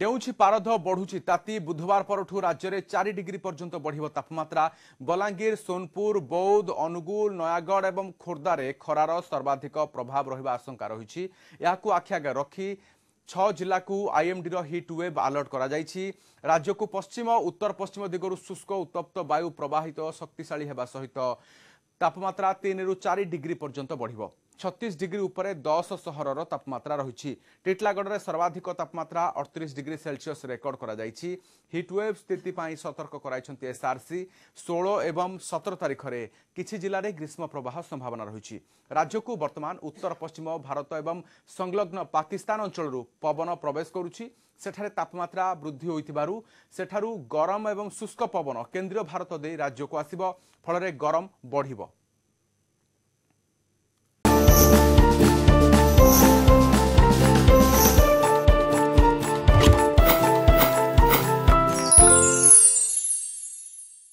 ଡେଉଛି ପାରଧ ବଢ଼ୁଛି ତାତି ବୁଧବାର ପରଠୁ ରାଜ୍ୟରେ ଚାରି ଡିଗ୍ରୀ ପର୍ଯ୍ୟନ୍ତ ବଢ଼ିବ ତାପମାତ୍ରା ବଲାଙ୍ଗୀର ସୋନପୁର ବୌଦ୍ଧ ଅନୁଗୁଳ ନୟାଗଡ଼ ଏବଂ ଖୋର୍ଦ୍ଧାରେ ଖରାର ସର୍ବାଧିକ ପ୍ରଭାବ ରହିବା ଆଶଙ୍କା ରହିଛି ଏହାକୁ ଆଖିଆଗ ରଖି ଛଅ ଜିଲ୍ଲାକୁ ଆଇଏମ୍ଡିର ହିଟ୍ ୱେଭ୍ ଆଲର୍ଟ କରାଯାଇଛି ରାଜ୍ୟକୁ ପଶ୍ଚିମ ଉତ୍ତର ପଶ୍ଚିମ ଦିଗରୁ ଶୁଷ୍କ ଉତ୍ତପ୍ତ ବାୟୁ ପ୍ରବାହିତ ଶକ୍ତିଶାଳୀ ହେବା ସହିତ ତାପମାତ୍ରା ତିନିରୁ ଚାରି ଡିଗ୍ରୀ ପର୍ଯ୍ୟନ୍ତ ବଢ଼ିବ ছত্রিশ ডিগ্রি উপরে দশ সহরর তাপমাত্রা রয়েছে টিটলাগড়ে সর্বাধিক তাপমাত্রা অড়তিশ ডিগ্রি সেলসিয়স রেকর্ড করা যাইছি হিটওয়েভ স্থিতি সতর্ক করাইছেন এসআরসি ষোল এবং সতের তারিখে কিছু জেলার গ্রীষ্ম প্রবাহ সম্ভাবনা রয়েছে রাজ্যক বর্তমান উত্তর পশ্চিম ভারত এবং সংলগ্ন পাকিস্তান অঞ্চলর পবন প্রবেশ করুছি সেঠারে তাপমাত্রা বৃদ্ধি হয়েছিল সেঠার গরম এবং শুষ্ক পবন কেন্দ্রীয় ভারত দিয়ে রাজ্যক আসব ফলরে গরম বড়